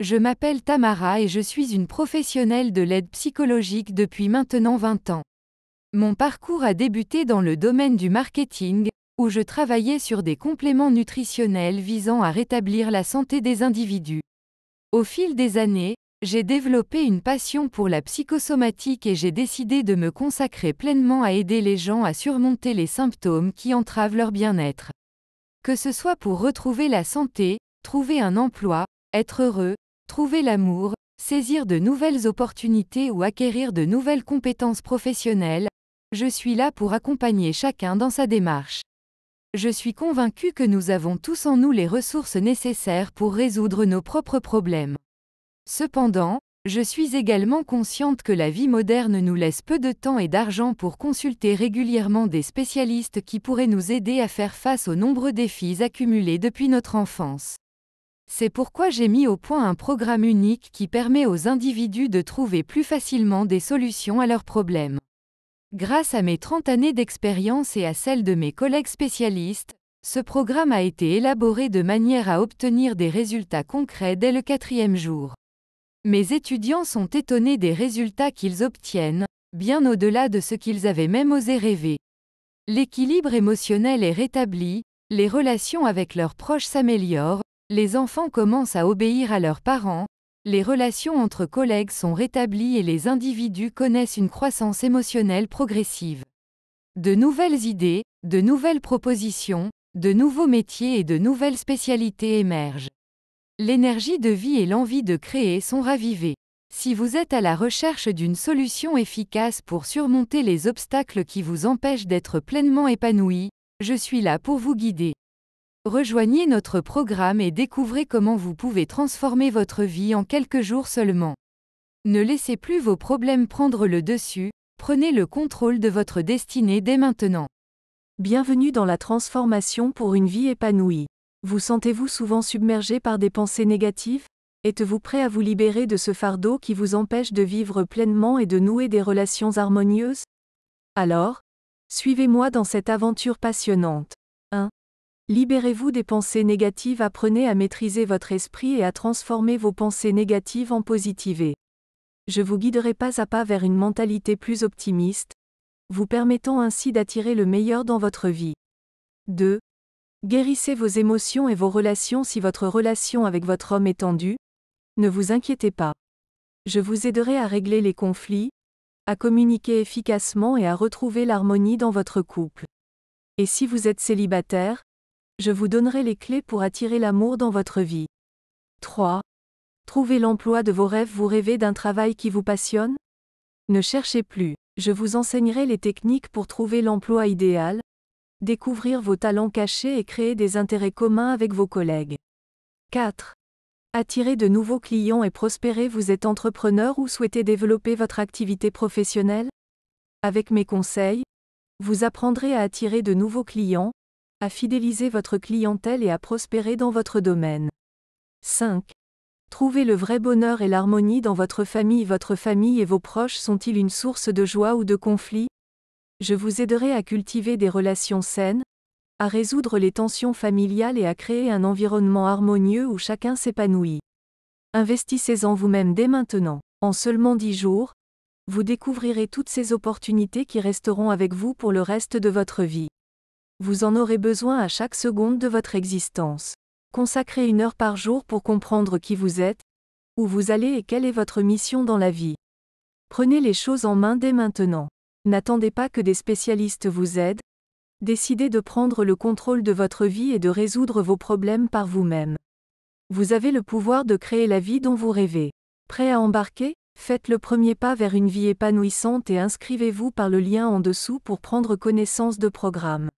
Je m'appelle Tamara et je suis une professionnelle de l'aide psychologique depuis maintenant 20 ans. Mon parcours a débuté dans le domaine du marketing, où je travaillais sur des compléments nutritionnels visant à rétablir la santé des individus. Au fil des années, j'ai développé une passion pour la psychosomatique et j'ai décidé de me consacrer pleinement à aider les gens à surmonter les symptômes qui entravent leur bien-être. Que ce soit pour retrouver la santé, trouver un emploi, être heureux, Trouver l'amour, saisir de nouvelles opportunités ou acquérir de nouvelles compétences professionnelles, je suis là pour accompagner chacun dans sa démarche. Je suis convaincue que nous avons tous en nous les ressources nécessaires pour résoudre nos propres problèmes. Cependant, je suis également consciente que la vie moderne nous laisse peu de temps et d'argent pour consulter régulièrement des spécialistes qui pourraient nous aider à faire face aux nombreux défis accumulés depuis notre enfance. C'est pourquoi j'ai mis au point un programme unique qui permet aux individus de trouver plus facilement des solutions à leurs problèmes. Grâce à mes 30 années d'expérience et à celles de mes collègues spécialistes, ce programme a été élaboré de manière à obtenir des résultats concrets dès le quatrième jour. Mes étudiants sont étonnés des résultats qu'ils obtiennent, bien au-delà de ce qu'ils avaient même osé rêver. L'équilibre émotionnel est rétabli, les relations avec leurs proches s'améliorent, les enfants commencent à obéir à leurs parents, les relations entre collègues sont rétablies et les individus connaissent une croissance émotionnelle progressive. De nouvelles idées, de nouvelles propositions, de nouveaux métiers et de nouvelles spécialités émergent. L'énergie de vie et l'envie de créer sont ravivées. Si vous êtes à la recherche d'une solution efficace pour surmonter les obstacles qui vous empêchent d'être pleinement épanoui, je suis là pour vous guider. Rejoignez notre programme et découvrez comment vous pouvez transformer votre vie en quelques jours seulement. Ne laissez plus vos problèmes prendre le dessus, prenez le contrôle de votre destinée dès maintenant. Bienvenue dans la transformation pour une vie épanouie. Vous sentez-vous souvent submergé par des pensées négatives Êtes-vous prêt à vous libérer de ce fardeau qui vous empêche de vivre pleinement et de nouer des relations harmonieuses Alors, suivez-moi dans cette aventure passionnante. Libérez-vous des pensées négatives, apprenez à maîtriser votre esprit et à transformer vos pensées négatives en positives. Je vous guiderai pas à pas vers une mentalité plus optimiste, vous permettant ainsi d'attirer le meilleur dans votre vie. 2. Guérissez vos émotions et vos relations si votre relation avec votre homme est tendue. Ne vous inquiétez pas. Je vous aiderai à régler les conflits, à communiquer efficacement et à retrouver l'harmonie dans votre couple. Et si vous êtes célibataire, je vous donnerai les clés pour attirer l'amour dans votre vie. 3. Trouvez l'emploi de vos rêves. Vous rêvez d'un travail qui vous passionne Ne cherchez plus. Je vous enseignerai les techniques pour trouver l'emploi idéal, découvrir vos talents cachés et créer des intérêts communs avec vos collègues. 4. Attirez de nouveaux clients et prospérer. Vous êtes entrepreneur ou souhaitez développer votre activité professionnelle Avec mes conseils, vous apprendrez à attirer de nouveaux clients, à fidéliser votre clientèle et à prospérer dans votre domaine. 5. Trouvez le vrai bonheur et l'harmonie dans votre famille. Votre famille et vos proches sont-ils une source de joie ou de conflit Je vous aiderai à cultiver des relations saines, à résoudre les tensions familiales et à créer un environnement harmonieux où chacun s'épanouit. Investissez en vous-même dès maintenant. En seulement 10 jours, vous découvrirez toutes ces opportunités qui resteront avec vous pour le reste de votre vie. Vous en aurez besoin à chaque seconde de votre existence. Consacrez une heure par jour pour comprendre qui vous êtes, où vous allez et quelle est votre mission dans la vie. Prenez les choses en main dès maintenant. N'attendez pas que des spécialistes vous aident. Décidez de prendre le contrôle de votre vie et de résoudre vos problèmes par vous-même. Vous avez le pouvoir de créer la vie dont vous rêvez. Prêt à embarquer Faites le premier pas vers une vie épanouissante et inscrivez-vous par le lien en dessous pour prendre connaissance de programmes.